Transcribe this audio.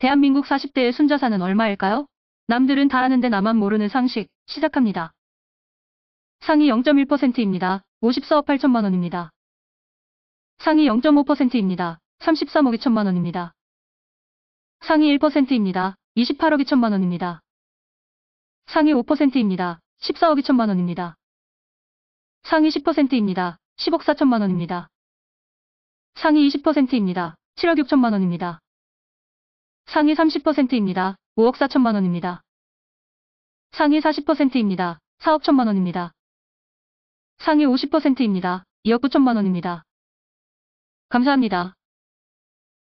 대한민국 40대의 순자산은 얼마일까요? 남들은 다 아는데 나만 모르는 상식 시작합니다. 상위 0.1%입니다. 5 4억 8천만 원입니다. 상위 0.5%입니다. 33억 2천만 원입니다. 상위 1%입니다. 28억 2천만 원입니다. 상위 5%입니다. 14억 2천만 원입니다. 상위 10%입니다. 10억 4천만 원입니다. 상위 20%입니다. 7억 6천만 원입니다. 상위 30%입니다. 5억 4천만 원입니다. 상위 40%입니다. 4억 1 천만 원입니다. 상위 50%입니다. 2억 9천만 원입니다. 감사합니다.